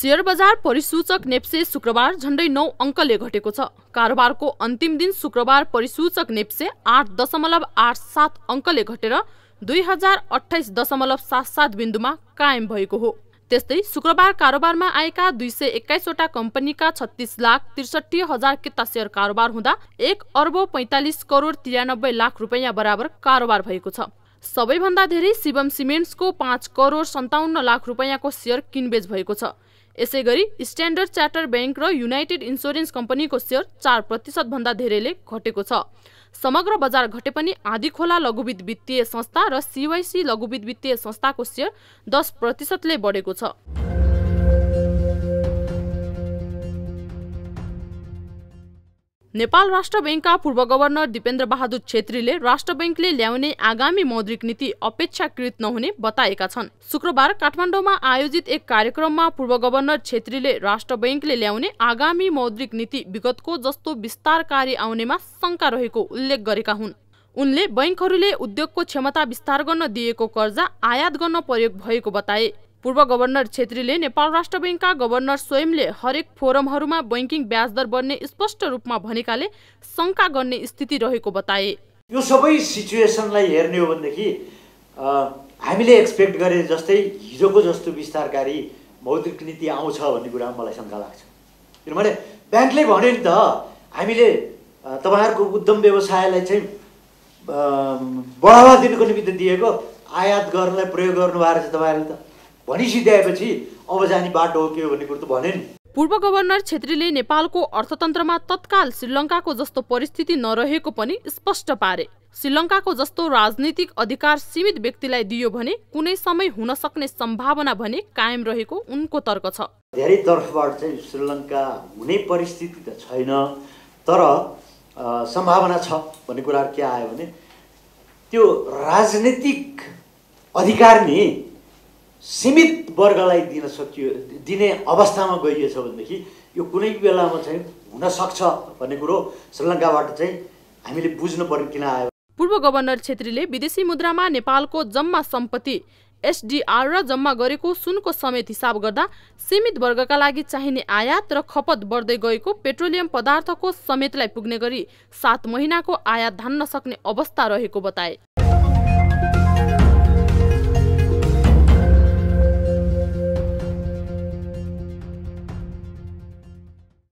share बजार परिसूचक नेप्से शुक्रबार झन्डै नौ अङ्कले घटेको छ कारोबारको अन्तिम दिन शुक्रबार परिसूचक नेप्से आठ दशमलव आठ सात अङ्कले घटेर दुई हजार अठाइस दशमलव सात सात बिन्दुमा कायम भएको हो त्यस्तै शुक्रबार कारोबारमा आएका दुई सय एक्काइसवटा कम्पनीका छत्तिस लाख त्रिसठी हजार किता सेयर कारोबार हुँदा एक अर्ब पैँतालिस करोड तिरानब्बे लाख रुपैयाँ बराबर कारोबार भएको छ सबैभन्दा धेरै शिवम सिमेन्ट्सको पाँच करोड सन्ताउन्न लाख रुपियाँको सेयर किनबेच भएको छ यसै गरी स्ट्यान्डर्ड च्याटर ब्याङ्क र युनाइटेड इन्सुरेन्स कम्पनीको सेयर चार प्रतिशतभन्दा धेरैले घटेको छ समग्र बजार घटे पनि खोला लघुविध वित्तीय संस्था र सिवाइसी लघुविध वित्तीय संस्थाको सेयर दस प्रतिशतले बढेको छ नेपाल राष्ट्र ब्याङ्कका पूर्व गभर्नर दिपेन्द्र बहादुर छेत्रीले राष्ट्र ब्याङ्कले ल्याउने आगामी मौद्रिक नीति अपेक्षाकृत नहुने बताएका छन् शुक्रबार काठमाडौँमा आयोजित एक कार्यक्रममा पूर्व गभर्नर छेत्रीले राष्ट्र ब्याङ्कले ल्याउने आगामी मौद्रिक नीति विगतको जस्तो विस्तारकारी आउनेमा शङ्का रहेको उल्लेख गरेका हुन् उनले बैङ्कहरूले उद्योगको क्षमता विस्तार गर्न दिएको कर्जा आयात गर्न प्रयोग भएको बताए पूर्व गभर्नर छेत्रीले नेपाल राष्ट्र बैङ्कका गभर्नर स्वयंले हरेक फोरमहरूमा ब्याज ब्याजदर बढ्ने स्पष्ट रूपमा भनेकाले शङ्का गर्ने स्थिति रहेको बताए यो सबै सिचुएसनलाई हेर्ने हो भनेदेखि हामीले एक्सपेक्ट गरे जस्तै हिजोको जस्तो विस्तारकारी मौद्रिक नीति आउँछ भन्ने कुरामा मलाई शङ्का लाग्छ किनभने ब्याङ्कले भने नि त हामीले तपाईँहरूको उद्यम व्यवसायलाई चाहिँ बढावा दिनुको निमित्त दिएको आयात गर्नलाई प्रयोग गर्नुभएको रहेछ तपाईँहरूले त भनिसिध्याएपछि अब जाने बाटो के हो भन्ने कुरो त भने नि पूर्व गभर्नर छेत्रीले नेपालको अर्थतन्त्रमा तत्काल श्रीलङ्काको जस्तो परिस्थिति नरहेको पनि स्पष्ट पारे श्रीलङ्काको जस्तो राजनीतिक अधिकार सीमित व्यक्तिलाई दियो भने कुनै समय हुन सक्ने सम्भावना भने कायम रहेको उनको तर्क छ धेरै तर्फबाट चाहिँ श्रीलङ्का हुने परिस्थिति त छैन तर सम्भावना छ भन्ने कुराहरू के आयो भने त्यो राजनीतिक अधिकार नि सीमित वर्गलाई दिन सकियो दिने अवस्थामा गइएछ भनेदेखि यो कुनै बेलामा चाहिँ हुनसक्छ भन्ने कुरो श्रीलङ्काबाट चाहिँ हामीले बुझ्नु पर्ने किन आयो पूर्व गभर्नर छेत्रीले विदेशी मुद्रामा नेपालको जम्मा सम्पत्ति एसडिआर र जम्मा गरेको सुनको समेत हिसाब गर्दा सीमित वर्गका लागि चाहिने आयात र खपत बढ्दै गएको पेट्रोलियम पदार्थको समेतलाई पुग्ने गरी सात महिनाको आयात धान्न सक्ने अवस्था रहेको बताए